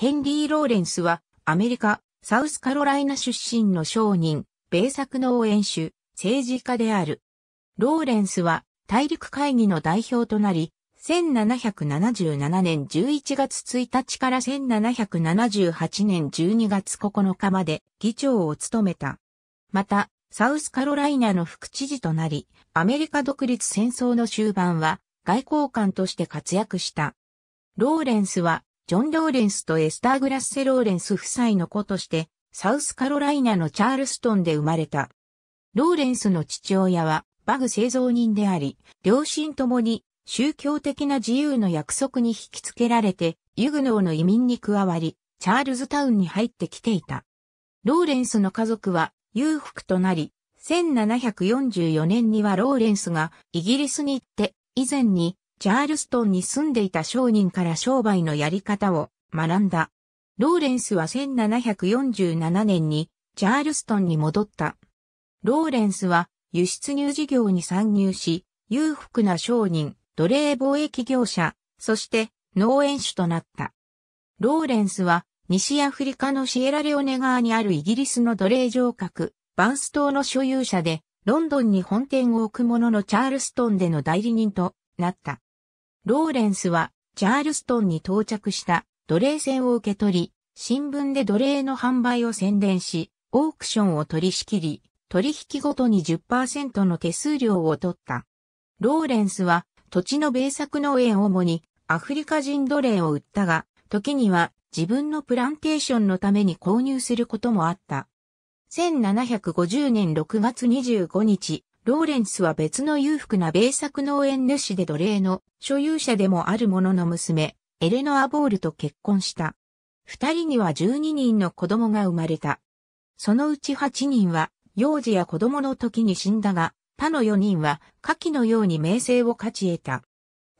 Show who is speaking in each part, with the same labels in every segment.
Speaker 1: ヘンリー・ローレンスは、アメリカ、サウスカロライナ出身の商人、米作の応援主、政治家である。ローレンスは、大陸会議の代表となり、1777年11月1日から1778年12月9日まで議長を務めた。また、サウスカロライナの副知事となり、アメリカ独立戦争の終盤は外交官として活躍した。ローレンスはジョン・ローレンスとエスター・グラッセ・ローレンス夫妻の子として、サウスカロライナのチャールストンで生まれた。ローレンスの父親はバグ製造人であり、両親ともに宗教的な自由の約束に引き付けられて、ユグノーの移民に加わり、チャールズタウンに入ってきていた。ローレンスの家族は裕福となり、1744年にはローレンスがイギリスに行って、以前にチャールストンに住んでいた商人から商売のやり方を学んだ。ローレンスは1747年にチャールストンに戻った。ローレンスは輸出入事業に参入し、裕福な商人、奴隷貿易業者、そして農園主となった。ローレンスは西アフリカのシエラレオネ川にあるイギリスの奴隷城郭、バンストーの所有者で、ロンドンに本店を置くもののチャールストンでの代理人となった。ローレンスはチャールストンに到着した奴隷船を受け取り、新聞で奴隷の販売を宣伝し、オークションを取り仕切り、取引ごとに10%の手数料を取った。ローレンスは土地の米作農園を主にアフリカ人奴隷を売ったが、時には自分のプランテーションのために購入することもあった。1750年6月25日、ローレンスは別の裕福な米作農園主で奴隷の所有者でもある者の娘、エレノア・ボールと結婚した。二人には12人の子供が生まれた。そのうち8人は幼児や子供の時に死んだが、他の4人は下記のように名声を勝ち得た。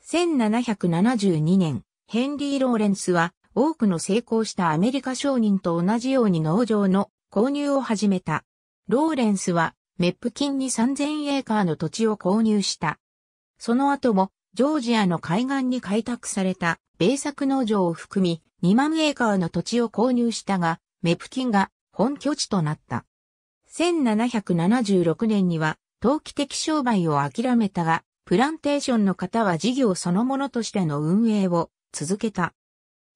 Speaker 1: 1772年、ヘンリー・ローレンスは多くの成功したアメリカ商人と同じように農場の購入を始めた。ローレンスはメップ金に3000エーカーの土地を購入した。その後も、ジョージアの海岸に開拓された米作農場を含み2万エーカーの土地を購入したが、メプキンが本拠地となった。1776年には投機的商売を諦めたが、プランテーションの方は事業そのものとしての運営を続けた。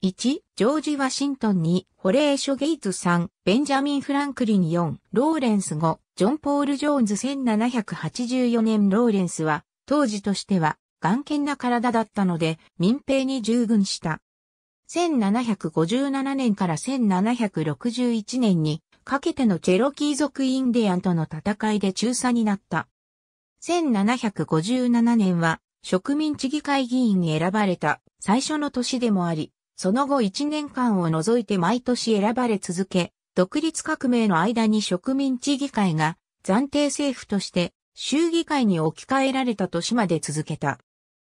Speaker 1: 1、ジョージ・ワシントン2、ホレーショ・ゲイツ3、ベンジャミン・フランクリン4、ローレンス5、ジョン・ポール・ジョーンズ1784年ローレンスは、当時としては、頑健な体だったので、民兵に従軍した。1757年から1761年に、かけてのチェロキー族インディアンとの戦いで中佐になった。1757年は、植民地議会議員に選ばれた最初の年でもあり、その後1年間を除いて毎年選ばれ続け、独立革命の間に植民地議会が暫定政府として州議会に置き換えられた年まで続けた。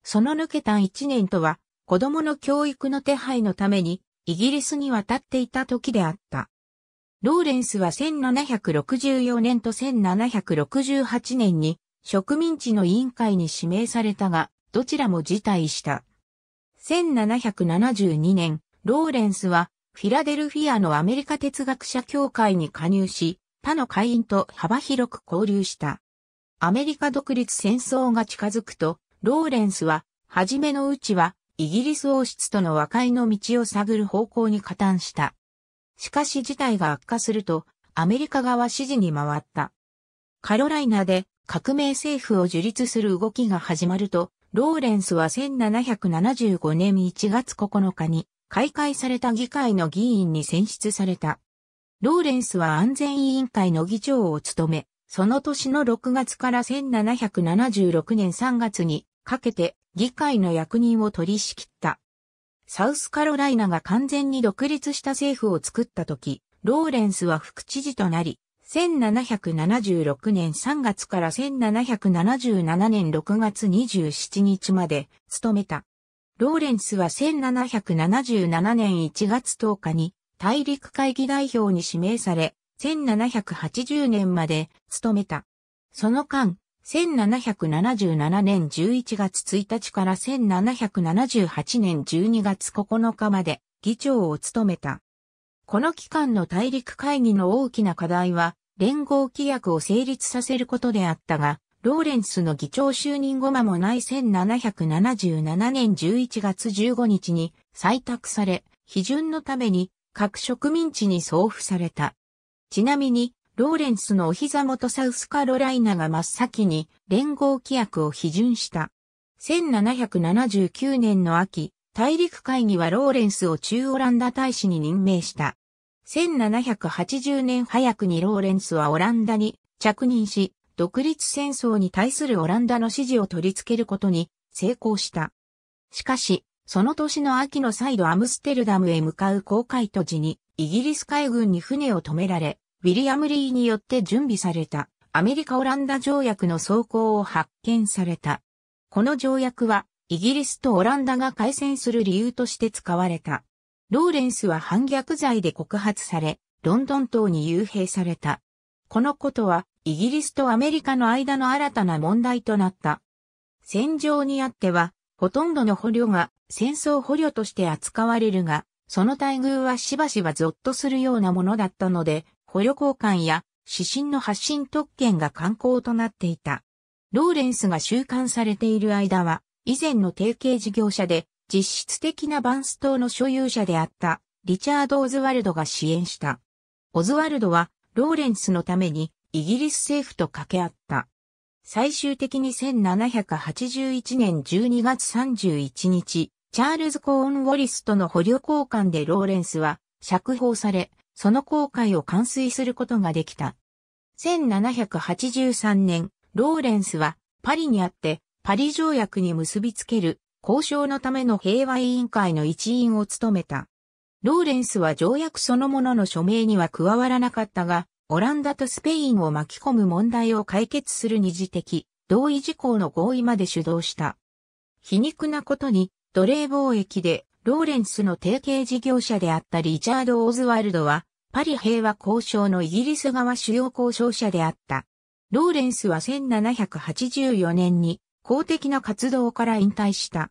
Speaker 1: その抜けた1年とは子供の教育の手配のためにイギリスに渡っていた時であった。ローレンスは1764年と1768年に植民地の委員会に指名されたが、どちらも辞退した。1772年、ローレンスはフィラデルフィアのアメリカ哲学者協会に加入し、他の会員と幅広く交流した。アメリカ独立戦争が近づくと、ローレンスは、初めのうちは、イギリス王室との和解の道を探る方向に加担した。しかし事態が悪化すると、アメリカ側支持に回った。カロライナで革命政府を樹立する動きが始まると、ローレンスは1775年1月9日に開会された議会の議員に選出された。ローレンスは安全委員会の議長を務め、その年の6月から1776年3月にかけて議会の役人を取り仕切った。サウスカロライナが完全に独立した政府を作った時、ローレンスは副知事となり、1776年3月から1777年6月27日まで務めた。ローレンスは1777年1月10日に大陸会議代表に指名され、1780年まで務めた。その間、1777年11月1日から1778年12月9日まで議長を務めた。この期間の大陸会議の大きな課題は、連合規約を成立させることであったが、ローレンスの議長就任後間もない1777年11月15日に採択され、批准のために各植民地に送付された。ちなみに、ローレンスのお膝元サウスカロライナが真っ先に連合規約を批准した。1779年の秋、大陸会議はローレンスを中オランダ大使に任命した。1780年早くにローレンスはオランダに着任し、独立戦争に対するオランダの支持を取り付けることに成功した。しかし、その年の秋の再度アムステルダムへ向かう航海途時に、イギリス海軍に船を止められ、ウィリアム・リーによって準備されたアメリカ・オランダ条約の走行を発見された。この条約は、イギリスとオランダが開戦する理由として使われた。ローレンスは反逆罪で告発され、ロンドン島に幽閉された。このことは、イギリスとアメリカの間の新たな問題となった。戦場にあっては、ほとんどの捕虜が戦争捕虜として扱われるが、その待遇はしばしばゾッとするようなものだったので、捕虜交換や指針の発信特権が観光となっていた。ローレンスが収監されている間は、以前の提携事業者で実質的なバンス島の所有者であったリチャード・オズワルドが支援した。オズワルドはローレンスのためにイギリス政府と掛け合った。最終的に1781年12月31日、チャールズ・コーン・ウォリスとの捕虜交換でローレンスは釈放され、その後海を完遂することができた。1783年、ローレンスはパリにあってパリ条約に結びつける交渉のための平和委員会の一員を務めた。ローレンスは条約そのものの署名には加わらなかったが、オランダとスペインを巻き込む問題を解決する二次的同意事項の合意まで主導した。皮肉なことに、奴隷貿易でローレンスの提携事業者であったリチャード・オズワルドは、パリ平和交渉のイギリス側主要交渉者であった。ローレンスは1784年に公的な活動から引退した。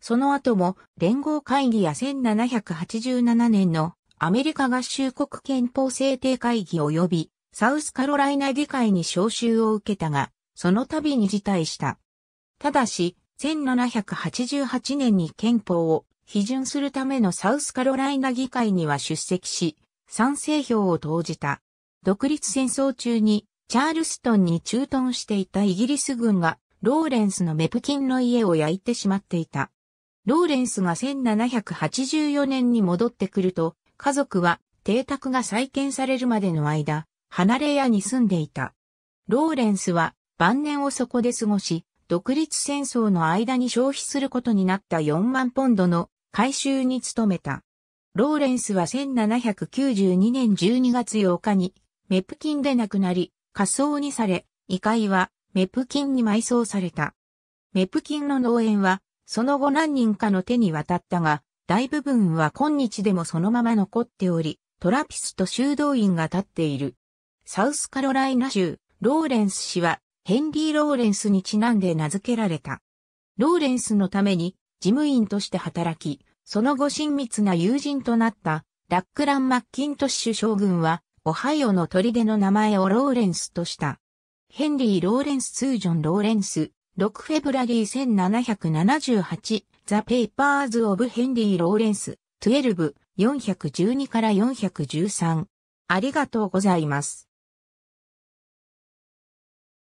Speaker 1: その後も連合会議や1787年のアメリカ合衆国憲法制定会議及びサウスカロライナ議会に招集を受けたが、その度に辞退した。ただし、1788年に憲法を批准するためのサウスカロライナ議会には出席し、賛成票を投じた。独立戦争中にチャールストンに駐屯していたイギリス軍がローレンスのメプキンの家を焼いてしまっていた。ローレンスが1784年に戻ってくると、家族は邸宅が再建されるまでの間、離れ屋に住んでいた。ローレンスは晩年をそこで過ごし、独立戦争の間に消費することになった4万ポンドの回収に努めた。ローレンスは1792年12月8日にメプキンで亡くなり、火葬にされ、遺骸はメプキンに埋葬された。メプキンの農園は、その後何人かの手に渡ったが、大部分は今日でもそのまま残っており、トラピスト修道院が建っている。サウスカロライナ州、ローレンス氏は、ヘンリー・ローレンスにちなんで名付けられた。ローレンスのために、事務員として働き、その後親密な友人となった、ラックラン・マッキントッシュ将軍は、オハイオの砦の名前をローレンスとした。ヘンリー・ローレンス・ツージョン・ローレンス、6フェブラリー1778、ザ・ペーパーズ・オブ・ヘンリー・ローレンス、12、412から413。ありがとうございます。